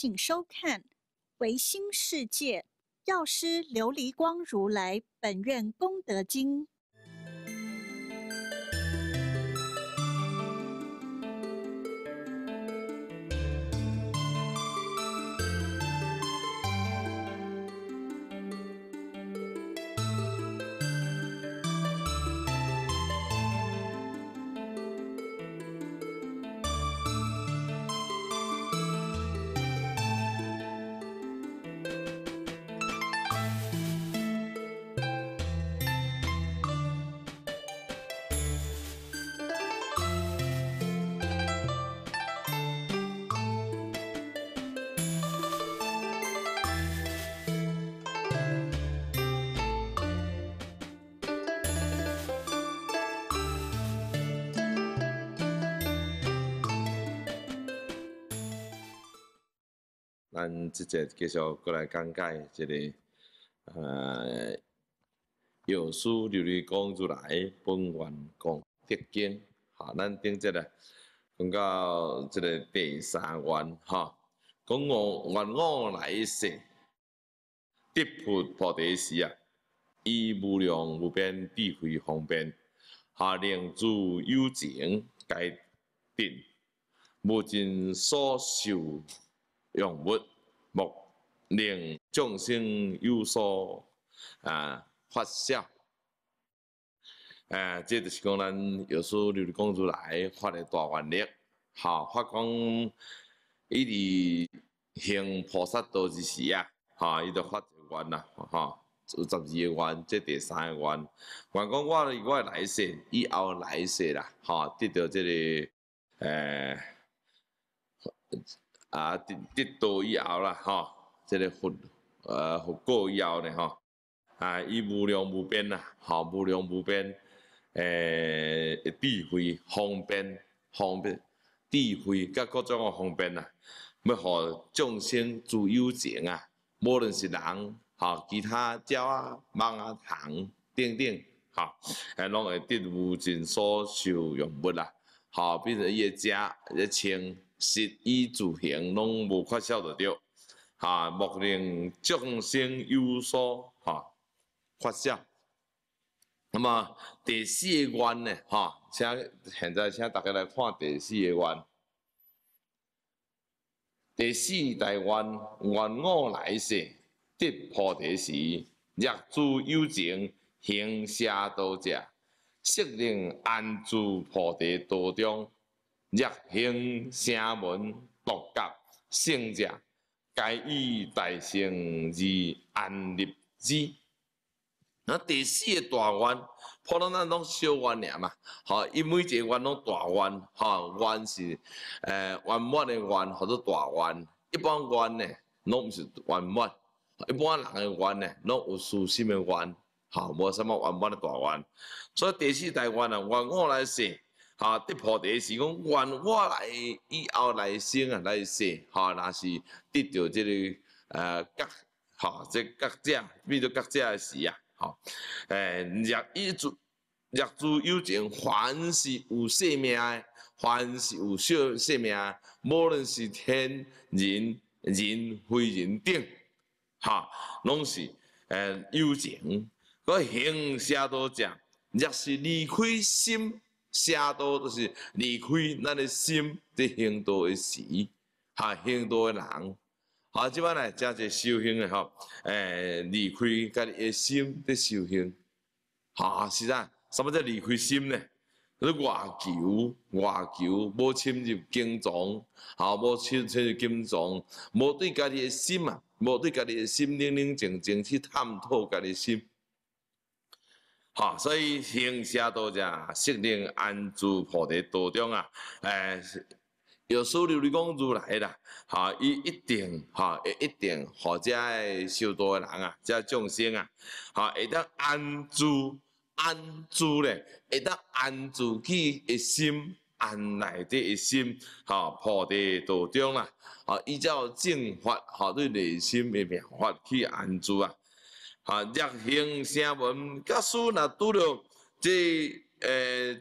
请收看《唯心世界药师琉璃光如来本愿功德经》。咱即接继续过来讲解一个，呃，有书就你讲出来，本愿讲得经，好，咱顶节咧讲到一个第三愿，哈，讲我愿我来世得菩提时啊，以无量无边智慧方便，下令诸有情界定，无尽所受。用物目令众生有所啊发笑，哎，这就是讲咱有时耶稣基督来发个大愿力，哈，发讲伊伫行菩萨道之时啊，哈，伊就发一个愿啦，哈，有十二个愿，即第三个愿，愿讲我我来世以后来世啦，哈，得到这个诶。啊，得得到以后啦，吼即个佛呃佛过以后咧，吼啊，伊无量无边啦，吼无量无边，诶，智慧方便方便智慧，甲各种诶，方便啦，要互众生自由情啊，无论是人，吼其他鸟啊、蚊啊、虫，等，等，吼，诶，拢会得无尽所受用物啦，吓，变成一食个穿。十一住行拢无缺少得着，哈，莫令众生有所哈缺少。那么第四愿呢，哈，请现在请大家来看第四愿。第四大愿，愿我来世得菩提时，若诸有情行舍道者，设令安住菩提道中，热行声闻、独觉圣者，该以大乘而安立之。那第四个大愿，普通咱拢小愿尔嘛，吼，伊每一个愿拢大愿，吼，愿是诶圆满的愿或者大愿。一般愿呢，拢毋是圆满。一般人嘅愿呢，拢有私心么愿，吼，无什么圆满的大愿。所以第四大愿啊，我来摄。哈！伫菩提是讲愿我来以后来生啊，来世哈，那是得着即个呃角哈即角者，比如角者的事啊，哈！诶，若一注若注有情，凡是有生命的，凡是有小生命，无论是天人、人、非人定哈，拢是诶有情。个行邪道者，若是离开心。写到就是离开咱的心，伫行道的时，哈、啊，行道的人，哈、即摆来真侪修行的吼，诶、离开家己的心伫修行，哈、是啊，什么叫离开心呢？你外求，外求，无深入经藏，哈、无深深入经藏，无对家己的心啊，无对家己的心冷冷静静去探讨家己的心。哦，所以行善多者，必定安住菩提道中啊！哎，有所留的讲如来了，好，伊一定，哈、好，一定，好，才修多的人啊，才众生啊，好，会当安住，安住咧，会当安住起一心，安内的一心，哈菩提道中啦，好，依照正法，好，对内心的变法去安住啊。啊！入行声闻，假使若拄着这诶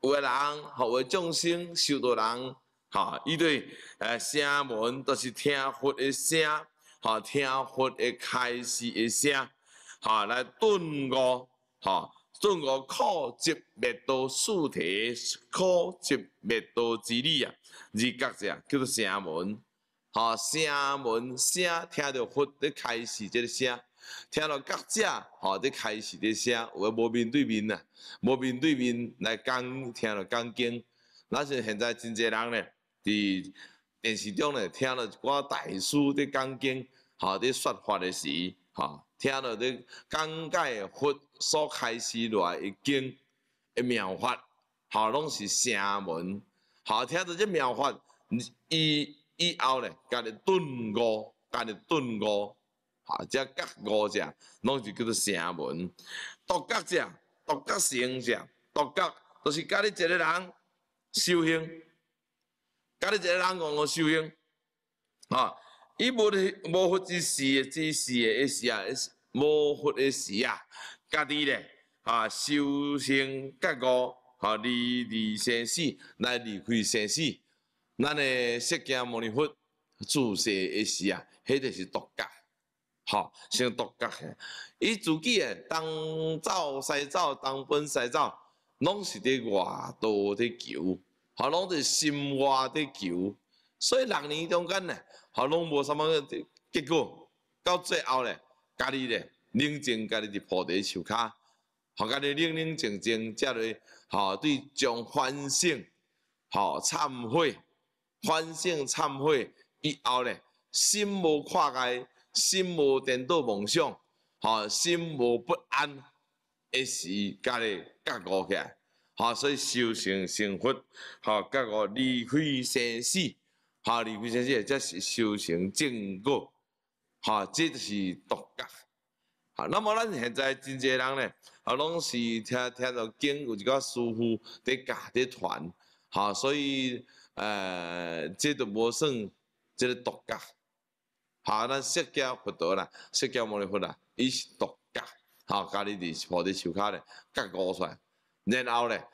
有诶人，学诶众生，许多人，哈，伊对诶声闻，都是听佛诶声，哈，听佛诶开示诶声，哈，来顿悟，哈，顿悟苦集灭道殊提，苦集灭道之力啊，而觉者叫做声闻，哈，声闻，声听着佛诶开示这个声。听了讲解，吼，啲开始啲写，我无面对面呐，无面对面来讲，听了讲经，那是现在真济人咧，伫电视中咧，听了一寡大师啲讲经，吼啲说法嘅时，吼，听了啲讲解佛所开始来一经嘅妙法，吼，拢是声闻，吼，听到这妙法，嗯，以以后咧，家己顿悟，家己顿悟。啊！遮各五只，拢是叫做成文；独角只、独角成只、独角，就是家你一个人修行，家你一个人戆戆修行。啊！伊无无佛之时，之时诶一时啊，无佛一时啊，家己咧啊修行各五。啊，离离生死来离开生死，咱释世牟无佛注世一时啊，迄著是独角。吼，先独角的。伊自己诶东走西走，东奔西走，拢是伫外道伫求，吼，拢伫心外伫求，所以六年中间呢，吼，拢无什么个结果，到最后呢，家己呢冷静，家己伫坐伫树下，吼，家己冷冷静静，接落吼，对将反省，吼，忏悔，反省忏悔以后呢，心无跨界。心无颠倒梦想，吼心无不安一时家己觉悟起来，吼所以修行成佛，吼家个离开生死，吼离开生死，这是修行正果，吼这就是独家。好，那么咱现在真侪人咧，啊，拢是听听到经有一个师傅在教伫传，吼所以呃，这都无算这个独角。好，咱释迦佛倒啦，释迦摩尼佛啦，伊是独家，好，家己伫抱伫手骹咧，甲高出来，然后咧，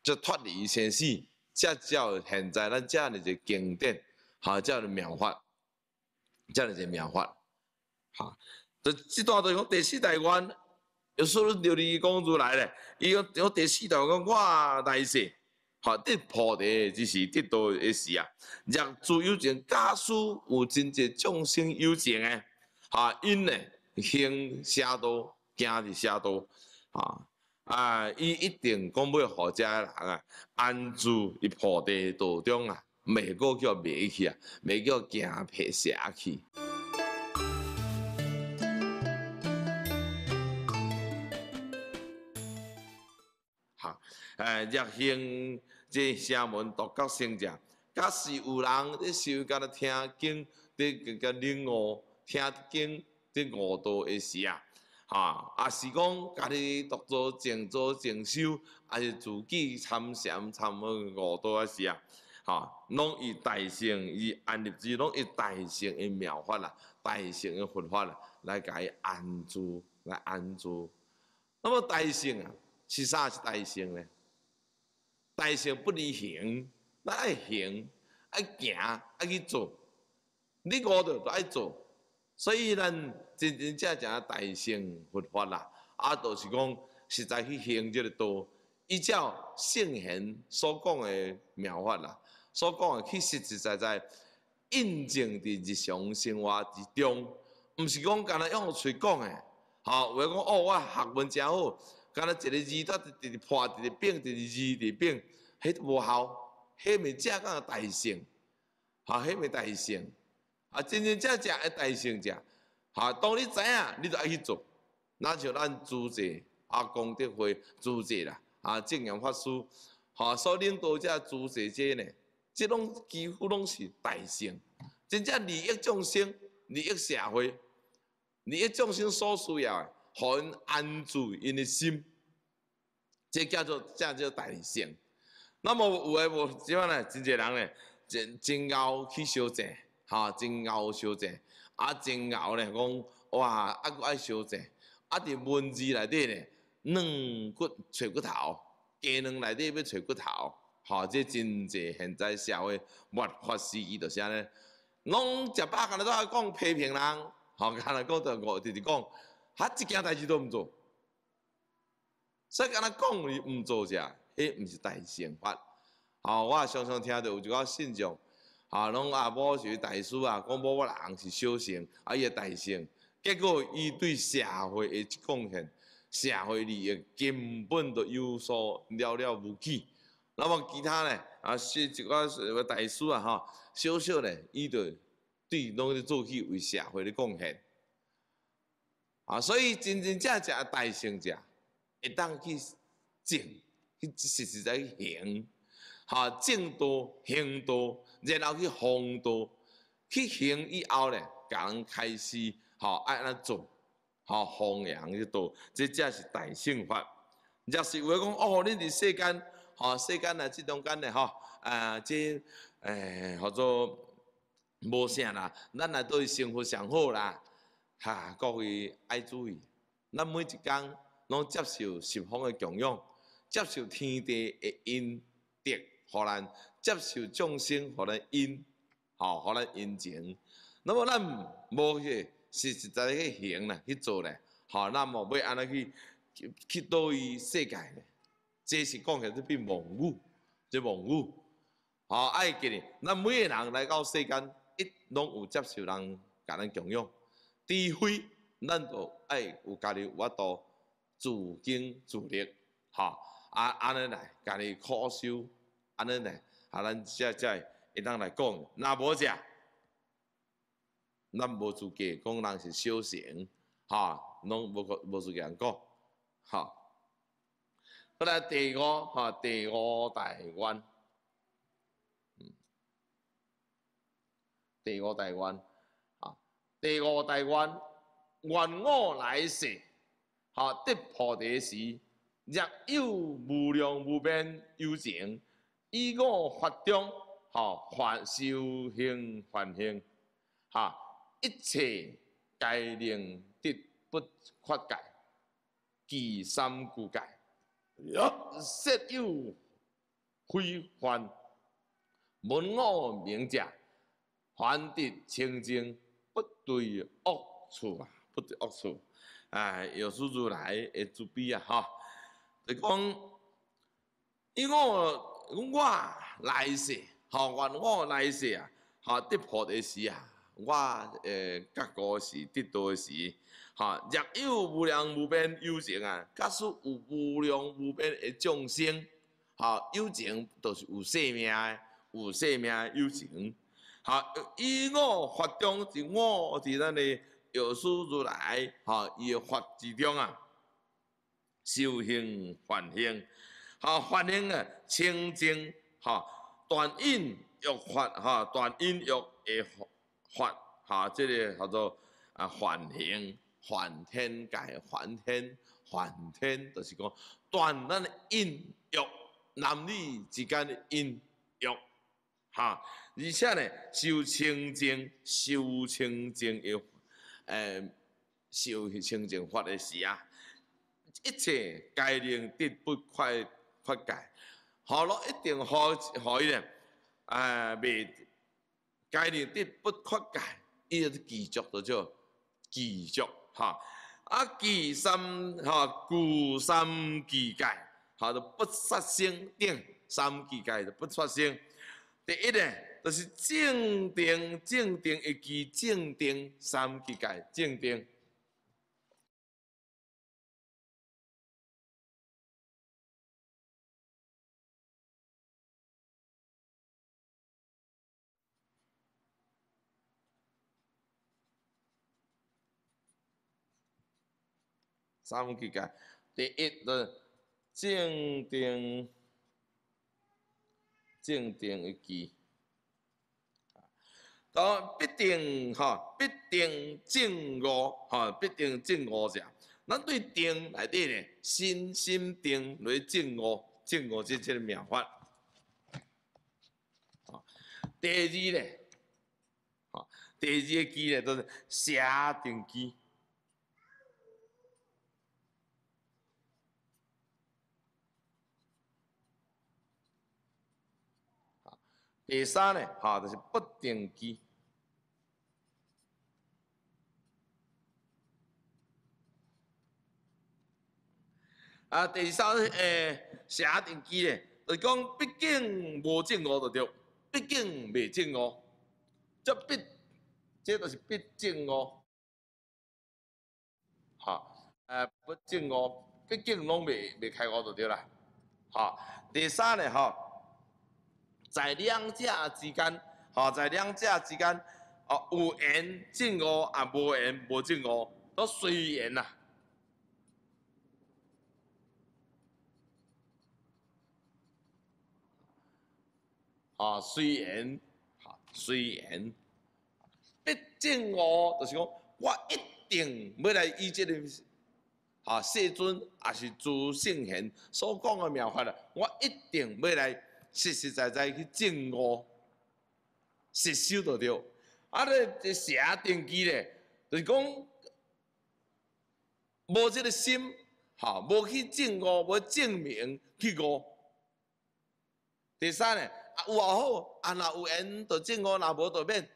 就脱离生死，才叫现在咱这样的一个经典，哈，这样的妙法，这样的妙法，哈，这这段在讲第四大愿，有说不是刘立功出来咧，伊讲讲第四大讲我大士。啊！伫菩提，就是得到一事啊。若诸有情家属，有真侪众生有情诶，啊，因呢，行邪道，行是邪道啊。啊，伊一定讲要好，这人啊，安住伫菩提道中啊，未过叫未去啊，未叫行被邪去。哎，若行。即声闻独觉圣者，假使有人咧修，甲咧听经，咧个个领悟听经，咧悟道的时啊，哈，啊是讲家己独做静坐静修，啊是自己参禅参悟悟道的时啊，哈，拢以大乘以安立之，拢以大乘的妙法啦，大乘的佛法啦来甲伊安住来安住。那么大乘啊，是啥是大乘咧？大善不离行，那爱行爱行爱去做，你悟到就爱做，所以咱真真正正大善佛法啦，啊，就是讲实在去行这个道，依照圣贤所讲的妙法啦，所讲的去实实在在印证伫日常生活之中，毋是讲干那用嘴讲的，吼，话讲哦，我学问真好。干了一个字，倒一直破，一个变，一个字，一个变，迄无效，迄咪只讲大善，啊，迄咪大性，啊，真真正正诶大善，只，啊，当你知影，你就爱去做，那就咱朱姐阿公德会朱姐啦，啊，正阳法师，哈，所领导者朱姐者呢，即拢几乎拢是大性，真正利益众生，利益社会，利益众生所需要诶。含安住因的心，即叫做正叫大性。那么有诶无？即样呢，真侪人呢，真真 𠰻 去烧正，哈，真 𠰻 烧正，啊，真 𠰻 呢，讲哇，啊，搁爱烧正，啊，伫文字内底呢，硬骨吹骨头，鸡卵内底要吹骨头，哈，即真侪现在社会文法时期就是安尼，拢食饱，搁都爱讲批评人，哈，搁来搁再直直讲。哈！一件代志都毋做，所以安尼讲伊毋做者，迄毋是大善法。哦，我常常听到有一个信众，啊，拢阿某是大师啊，讲某某人是小啊伊是大善，结果伊对社会的贡献，社会利益根本都有所了了无起。那么其他呢？啊，是一个大师啊，吼，小小呢，伊就对拢咧做起为社会咧贡献。啊，所以真真正正大乘者会当去证，去实实在行，哈证多行多，然后去封多，去行以后咧，甲人开始哈安那做，哈弘扬去多，这正是大乘法。若是话讲哦，恁伫世间哈世间啊，即中间咧哈，啊即诶合做无啥啦，咱来对生活上好啦。啊，各位爱注意，咱每一天拢接受十方的供养，接受天地的恩德，互咱接受众生互咱恩，吼，予咱恩情。那么咱无去实实在在去行啦，去做咧，吼，咱么要安尼去去度于世界呢？即是讲起来变蒙语，即蒙语。吼，爱记哩，咱每个人来到世间，一拢有接受人甲咱供养。智慧，咱着爱有家己，我度自经自立，哈，啊，安尼来，家己苦修，安尼来，啊，咱遮只会当来讲，若无食，咱无资格讲人是修行，哈，拢无个无资格讲，哈。搁来第五，哈，第五大愿，嗯，第五大愿。第五大愿：愿我来世，哈得菩提时，若有无量无边有情，以我法中，哈发修行梵行，哈一切皆令得不缺戒，具三故戒，若设有非犯，文我名者，还得清净。不对恶处啊，不对恶处，哎，有施主来会作弊啊！哈，你讲，我我来世哈，愿我来世啊，哈，得破的时啊，我诶，结果是得多少？哈，若有无量无边友情啊，假使有无量无边的众生，哈，友情都是有生命诶，有生命友情。好，以我法中是我是咱呢药师如来哈，以法之中啊修行凡行，好凡行啊清净哈断因欲法哈断因欲的法哈，这里叫做啊凡行梵天界梵天梵天就是讲断咱呢因欲男女之间的因欲。啊！而且呢，修清净、修清净又诶，修清净法的时啊，一切该律得不快发戒，学了一定学学呢啊，未该律得不快戒，伊就继续着叫继续哈。啊，戒心哈，固心戒，哈，就不杀生定，心戒就不杀生。第一呢，就是正定，正定一届，正定三届，正定三届。第一，着正定。正定一机，都必定哈必定正五哈必定正五者，咱对定内底嘞心心定来正五正五即即个妙法。啊，第二嘞，啊第二个机嘞都是邪定机。第三呢，哈，就是不定期。啊，第三诶，写定期咧，就是讲，毕竟无证哦，就对；毕竟未证哦，这必，这都是必证哦，哈，诶，不证哦，毕竟拢未未开过，就对啦，哈。第三呢，哈。在两者之间，吼，在两者之间，哦，有缘正悟，啊，无缘无正悟，都随缘呐。啊，随缘，啊，随缘。毕竟我就是讲，我一定要来依这个。啊，世尊也是诸圣贤所讲的妙法啦，我一定要来。实实在在去证悟，实修得着。啊，咧这下定机咧，就是讲无即个心，哈，无去证悟，无证明去悟。第三嘞，啊有也好，啊若有缘就证悟，若无就免。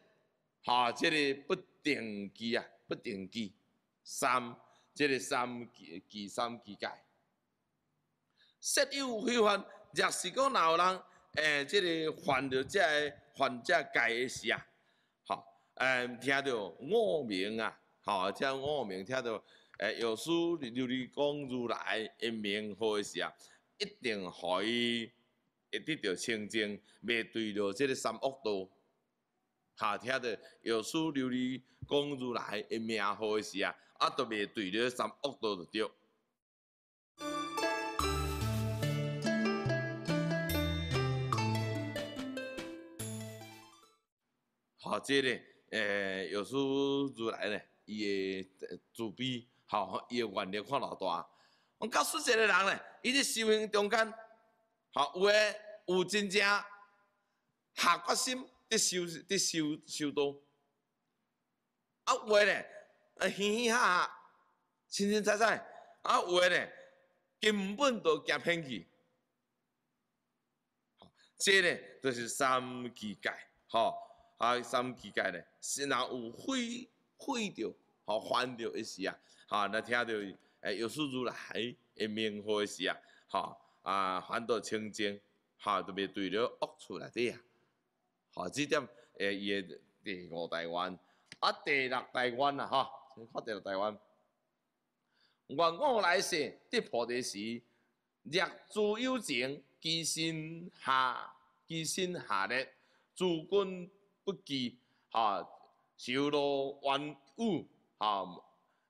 哈，这个不定机啊，不定机。三，这个三机，机三机戒，色有非凡。若是讲若有人，诶，即个犯着即个犯即界的事啊，吼，诶，听到恶名啊，吼、听个恶名听到，诶，药师琉璃光如来一名好事啊？一定可以得到清净，未对着即个三恶道。哈，听到药师琉璃光如来一名好事啊？啊，都未对着三恶道就对。好，这咧，诶，有时如来咧，伊诶自悲，好，伊诶原谅看老大。我告诉一个人咧，伊伫修行中间，好，有诶有真正下决心伫修伫修修道，啊，有诶咧，嘻嘻哈哈，清清采采，啊，有诶咧，根本都惊偏去。好，即咧，就是三境界，好。啊，三境界咧，先有毁毁着，吼还着一时啊，哈，那听到诶有事如来诶念佛一时啊，哈，啊还到清净，哈，就别对着恶出来了呀，好，这点诶，伊诶第五大愿，啊，第六大愿啊，哈，看第六大愿，愿我来世得菩提时，若诸有情，其心下，其心下咧，诸君。不忌哈，修罗怨恶哈，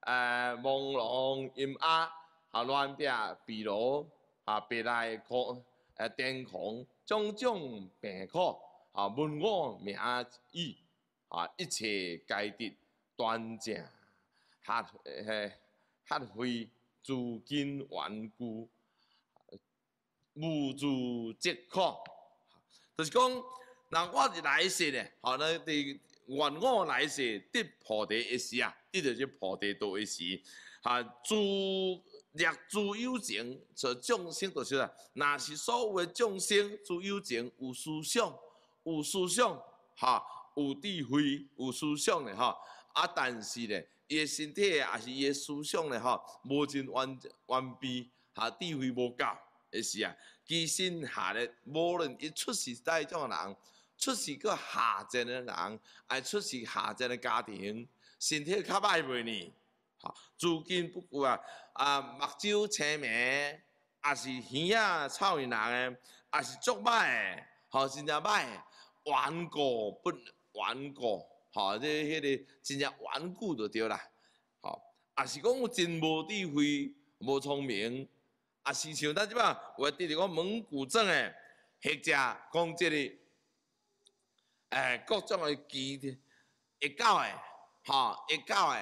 诶，朦胧淫恶哈，乱壁比劳哈，别来空诶，天狂种种病苦哈，文我名义啊，一切皆得端正，发诶，克非诸根顽固，无助即可，就是讲。那我是来世呢，哈！你愿我来世得菩提一时啊，得着即菩提多一时。哈！诸业诸有情，这众生就是啦。那是所有个众生，诸有情有思想，有思想，哈！有智慧，有思想的哈！啊，但是呢，伊的身体也是伊的思想嘞，哈！无尽完完毕，哈！智慧无够一时啊，其心下咧，无论伊出世在种个人。出事个下贱的人，爱出事下贱的家庭，身体较歹袂呢？哈，资金不顾啊！啊，目睭青盲，啊是耳啊臭聋个，啊是足歹的。吼，真正歹的，顽固不顽固，吼，迄个真正顽固就对啦。吼，啊是讲真无智慧，无聪明，啊是像咱即摆，有伫咧讲蒙古症诶，或者讲即个。诶，各种诶奇异狗诶，吼异狗诶，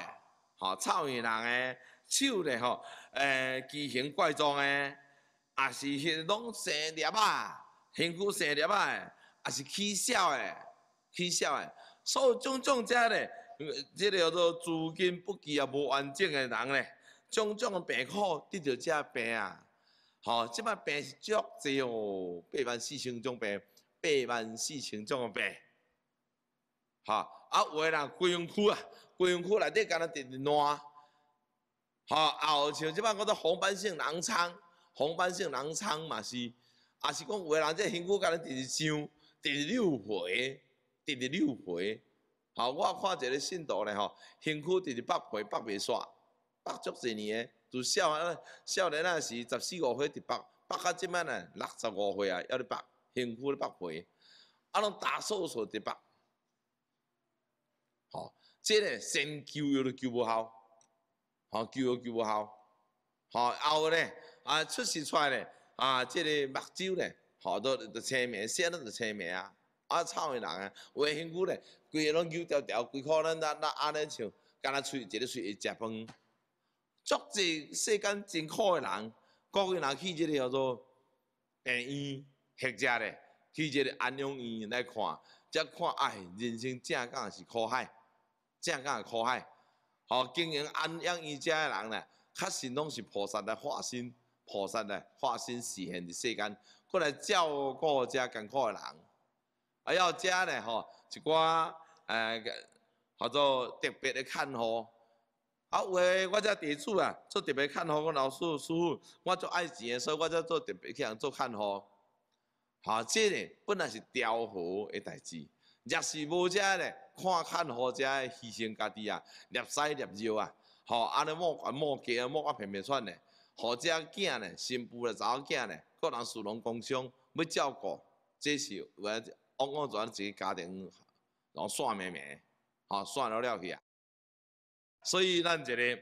吼臭原人诶，手咧吼，诶奇形怪状诶，啊是迄拢生粒啊，身躯生瘤诶，啊是起痟诶，起痟诶，所以种种遮咧，即个叫做资金不济啊，无完整诶人咧，种种诶病苦得着遮病啊，吼，即摆病是足济哦，八万四千种病，八万四千种诶病。啊！啊，的人规胸脯啊，规胸脯内底干呐直直烂，吼，后像即摆嗰做红斑性南疮，红斑性南疮嘛是，啊是讲有的人即身躯干呐直直涨，直直溜回，直直溜回，好，我看一个信徒咧吼，身躯直直北回，北回煞，北足一年，就少啊，少年啊是十四五岁直北，北到即摆呢六十五岁啊，要伫北，身躯咧北回，啊拢大手术直北。即个先救药都救不好哦救药救不好好然后咧啊出事出来咧啊这个目睭咧吼都着着催眠先咱着催啊啊臭诶人啊有诶兴趣咧规个拢油条条规箍咱咱安尼像，干若喙一个喙会食饭足济世间真苦诶人各位人去即个叫做病医学者咧去即个安养医院咧看则看唉人生正港是苦海这样干可苦害，哦，经营安养人家的人呢，确实拢是菩萨的化身，菩萨的化身实现伫世间，过来照顾这艰苦的人。还要这呢，哦，一寡诶，叫做特别的看护。啊，有诶，我这地主啊，做特别看护，我老师师傅，我做爱钱诶，所以我才做特别去人做看好。啊，这呢，本来是雕虎诶代志。若是无遮嘞，看看何者牺牲家己啊，勒屎勒尿啊，吼，安尼莫管莫急啊，莫讲平平喘嘞，何者囝嘞，媳妇嘞，查某囝嘞，各人殊龙工商要照顾，这是为往往全自己家庭然后算命咪，吼算了了去啊。所以咱这里，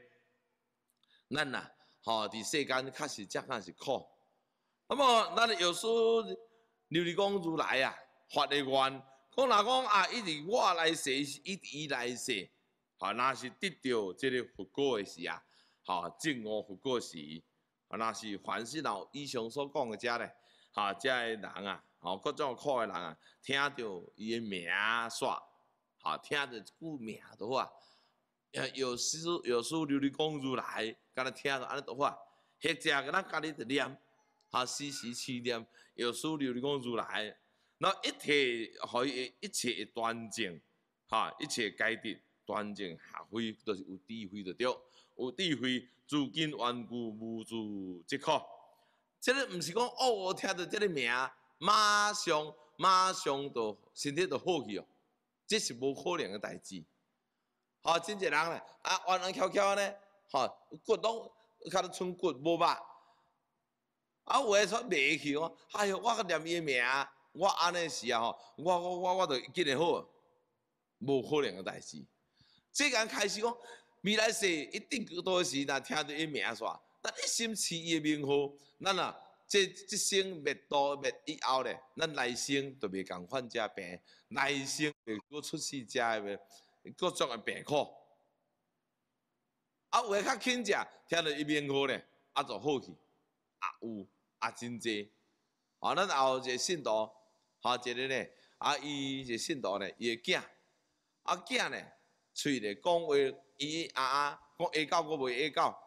咱呐，吼，伫世间确实真个是苦。那么，咱要说琉璃光如来啊，发的愿。我若讲啊，一直我来写，一直伊来写。啊，若是得到即个佛果的时啊。吼，正悟佛果时，啊，若是凡是老以上所讲的遮咧，吼，遮的人啊，吼，各种苦的人啊，听到伊的名煞，吼，听着句名的话，有稣有稣琉璃光如来，敢若听着安尼的话，迄遮敢若家己伫念，啊，时时去念有稣琉璃光如来。那一切可以一切端正，哈，一切戒得端正，下回都是有智慧得着有智慧，诸根顽固无助即可。这个毋是讲哦，听到这个名，马上马上就身体就好去哦，这是无可能诶代志，哈，真济人咧，啊，弯弯翘翘咧，哈，骨拢看到剩骨无肉啊，有诶煞袂去哦，哎呦，我个念伊诶名。我安尼时啊吼，我我我我著记咧好，无可能个代志。即间开始讲，未来世一定多少时，若听到伊名煞，咱一心持诶命佛，咱啊，即一生灭多灭以后咧，咱内生就袂共患者病，内生会出世些个各种诶病苦。啊，有诶较轻者，听到伊命好咧，啊，就好去，啊有，啊，真济。啊，咱后一个信徒。好，一日呢，啊，伊是信徒呢，伊个囝，啊囝呢，嘴呢讲话咿咿啊，讲下教我袂下教。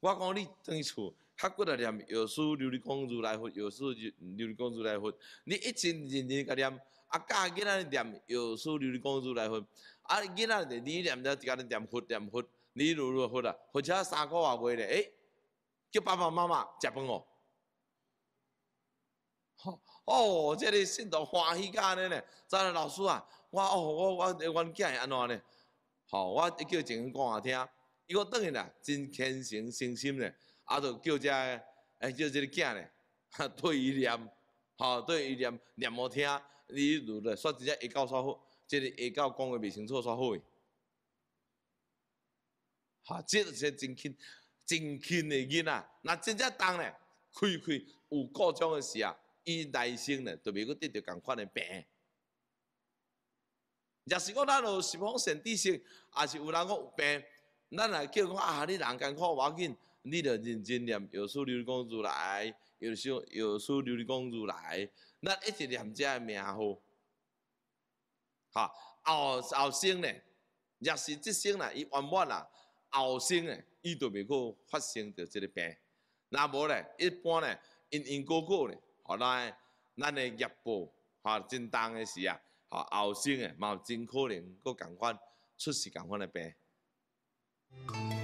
我讲你同去厝，较骨仔念药师琉璃光如来佛，药师琉璃光如来佛，你一直认真念，啊，教囡仔念药师琉璃光如来佛，啊，囡仔的你念了，家，你念佛念佛，你如如佛啦，佛吃三块阿袂咧，哎，叫爸爸妈妈食饭哦。好。哦，即个信徒欢喜个安尼呢？咱老师啊，我哦，我我阮囝会安怎呢？吼，我叫静云讲下听，伊讲倒去啦，真虔诚诚心呢，啊，就叫遮，叫个囝呢，对伊念，吼，对伊念念无听，你如来说接下教煞好，即个下教讲话袂清楚煞好。这个是真轻，真轻诶囡仔，那真正重呢？开开有各种诶事啊。伊内生呢，就袂阁得着共款的病。若是讲咱有是讲身知识，也是有人讲有病，咱若叫讲啊，你人苦无要紧，你着认真念，药师琉璃光如来，药师药师琉璃光如来，咱一直念只名号，哈，后后生呢，若是即生啦，伊圆满啦，后生呢，伊就袂阁发生着即个病。若无呢，一般呢，因因高高呢。好来，咱诶业务吼真重诶是啊吼后生诶嘛真可能佫共款出事共款诶病